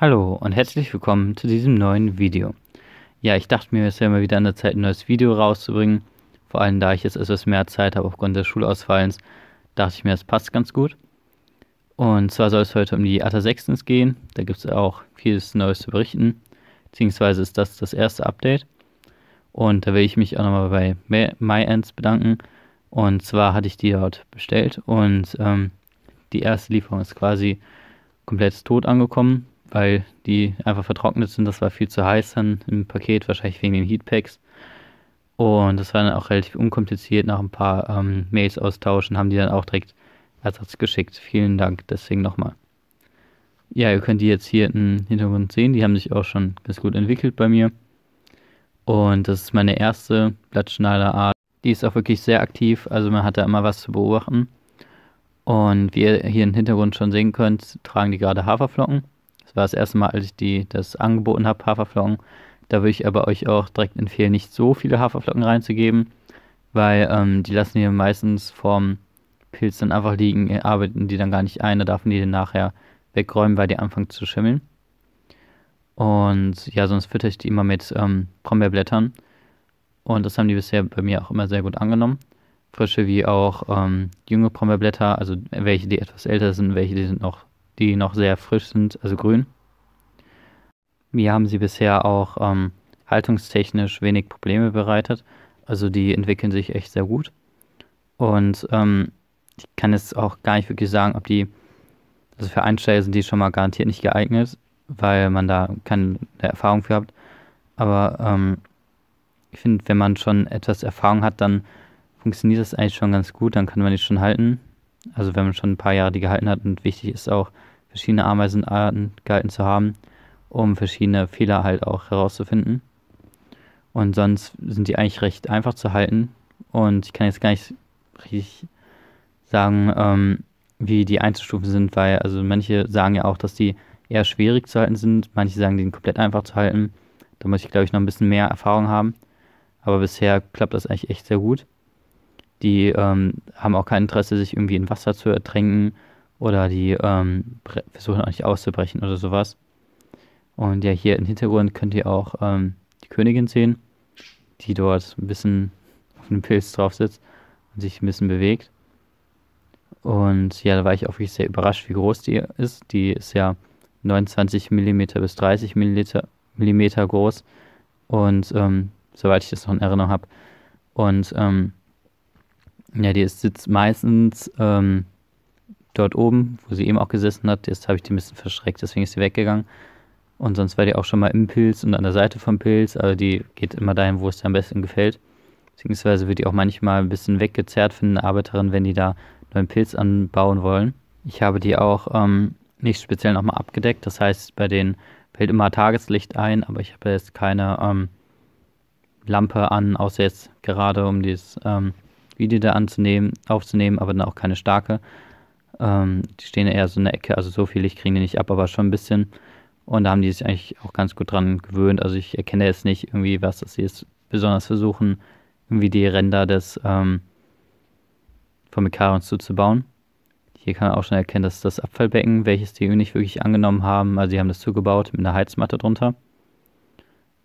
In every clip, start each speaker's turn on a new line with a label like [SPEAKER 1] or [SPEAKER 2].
[SPEAKER 1] Hallo und herzlich willkommen zu diesem neuen Video. Ja, ich dachte mir, es wäre mal wieder an der Zeit, ein neues Video rauszubringen. Vor allem, da ich jetzt etwas mehr Zeit habe aufgrund des Schulausfallens, dachte ich mir, es passt ganz gut. Und zwar soll es heute um die ATA 6 gehen. Da gibt es auch vieles Neues zu berichten. Beziehungsweise ist das das erste Update. Und da will ich mich auch nochmal bei MyEnds bedanken. Und zwar hatte ich die dort bestellt und ähm, die erste Lieferung ist quasi komplett tot angekommen weil die einfach vertrocknet sind. Das war viel zu heiß dann im Paket, wahrscheinlich wegen den Heatpacks. Und das war dann auch relativ unkompliziert. Nach ein paar ähm, Mails austauschen haben die dann auch direkt Ersatz geschickt. Vielen Dank deswegen nochmal. Ja, ihr könnt die jetzt hier im Hintergrund sehen. Die haben sich auch schon ganz gut entwickelt bei mir. Und das ist meine erste Blattschneiderart. Die ist auch wirklich sehr aktiv, also man hat da immer was zu beobachten. Und wie ihr hier im Hintergrund schon sehen könnt, tragen die gerade Haferflocken war das erste Mal, als ich die, das angeboten habe, Haferflocken. Da würde ich aber euch auch direkt empfehlen, nicht so viele Haferflocken reinzugeben, weil ähm, die lassen die meistens vorm Pilz dann einfach liegen, arbeiten die dann gar nicht ein, da darf man die dann nachher wegräumen, weil die anfangen zu schimmeln. Und ja, sonst fütter ich die immer mit ähm, Brombeerblättern. Und das haben die bisher bei mir auch immer sehr gut angenommen. Frische wie auch ähm, junge Brombeerblätter, also welche, die etwas älter sind, welche, die sind noch die noch sehr frisch sind, also grün. Mir haben sie bisher auch ähm, haltungstechnisch wenig Probleme bereitet. Also die entwickeln sich echt sehr gut. Und ähm, ich kann jetzt auch gar nicht wirklich sagen, ob die, also für Einsteiger sind die schon mal garantiert nicht geeignet, weil man da keine Erfahrung für hat. Aber ähm, ich finde, wenn man schon etwas Erfahrung hat, dann funktioniert das eigentlich schon ganz gut, dann kann man die schon halten. Also wenn man schon ein paar Jahre die gehalten hat und wichtig ist auch, verschiedene Ameisenarten gehalten zu haben, um verschiedene Fehler halt auch herauszufinden. Und sonst sind die eigentlich recht einfach zu halten. Und ich kann jetzt gar nicht richtig sagen, ähm, wie die einzustufen sind, weil also manche sagen ja auch, dass die eher schwierig zu halten sind, manche sagen, die sind komplett einfach zu halten. Da muss ich, glaube ich, noch ein bisschen mehr Erfahrung haben. Aber bisher klappt das eigentlich echt sehr gut die ähm, haben auch kein Interesse, sich irgendwie in Wasser zu ertränken oder die ähm, versuchen auch nicht auszubrechen oder sowas. Und ja, hier im Hintergrund könnt ihr auch ähm, die Königin sehen, die dort ein bisschen auf einem Pilz drauf sitzt und sich ein bisschen bewegt. Und ja, da war ich auch wirklich sehr überrascht, wie groß die ist. Die ist ja 29 mm bis 30 mm groß. Und ähm, soweit ich das noch in Erinnerung habe. Und ähm, ja, die ist, sitzt meistens ähm, dort oben, wo sie eben auch gesessen hat. Jetzt habe ich die ein bisschen verschreckt, deswegen ist sie weggegangen. Und sonst war die auch schon mal im Pilz und an der Seite vom Pilz, Also die geht immer dahin, wo es dir am besten gefällt. Beziehungsweise wird die auch manchmal ein bisschen weggezerrt von den Arbeiterinnen, wenn die da neuen Pilz anbauen wollen. Ich habe die auch ähm, nicht speziell nochmal abgedeckt. Das heißt, bei denen fällt immer Tageslicht ein, aber ich habe jetzt keine ähm, Lampe an, außer jetzt gerade um dieses ähm, Video da anzunehmen, aufzunehmen, aber dann auch keine starke. Ähm, die stehen eher so in der Ecke, also so viel Licht kriegen die nicht ab, aber schon ein bisschen. Und da haben die sich eigentlich auch ganz gut dran gewöhnt. Also ich erkenne jetzt nicht irgendwie was, dass sie jetzt besonders versuchen, irgendwie die Ränder des ähm, von Mekarons zuzubauen. Hier kann man auch schon erkennen, dass das Abfallbecken, welches die nicht wirklich angenommen haben, also sie haben das zugebaut mit einer Heizmatte drunter.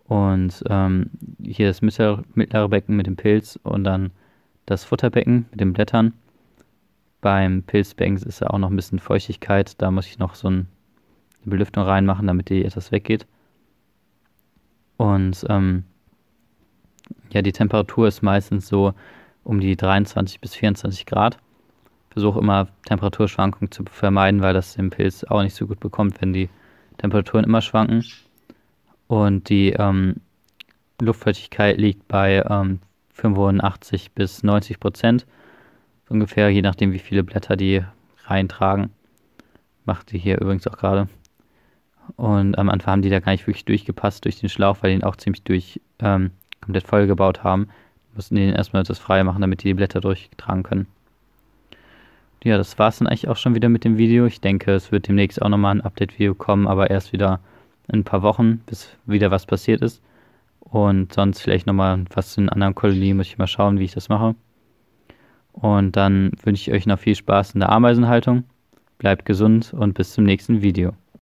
[SPEAKER 1] Und ähm, hier das mittlere Becken mit dem Pilz und dann das Futterbecken mit den Blättern. Beim Pilzbecken ist da auch noch ein bisschen Feuchtigkeit. Da muss ich noch so ein, eine Belüftung reinmachen, damit die etwas weggeht. Und ähm, ja, die Temperatur ist meistens so um die 23 bis 24 Grad. Versuche immer Temperaturschwankungen zu vermeiden, weil das den Pilz auch nicht so gut bekommt, wenn die Temperaturen immer schwanken. Und die ähm, Luftfeuchtigkeit liegt bei ähm, 85 bis 90 Prozent ungefähr, je nachdem wie viele Blätter die reintragen. Macht die hier übrigens auch gerade. Und am Anfang haben die da gar nicht wirklich durchgepasst durch den Schlauch, weil die ihn auch ziemlich durch ähm, komplett voll gebaut haben. Mussten die den erstmal das frei machen, damit die, die Blätter durchtragen können. Ja, das war es dann eigentlich auch schon wieder mit dem Video. Ich denke, es wird demnächst auch nochmal ein Update-Video kommen, aber erst wieder in ein paar Wochen, bis wieder was passiert ist. Und sonst vielleicht nochmal was zu den anderen Kolonien, muss ich mal schauen, wie ich das mache. Und dann wünsche ich euch noch viel Spaß in der Ameisenhaltung. Bleibt gesund und bis zum nächsten Video.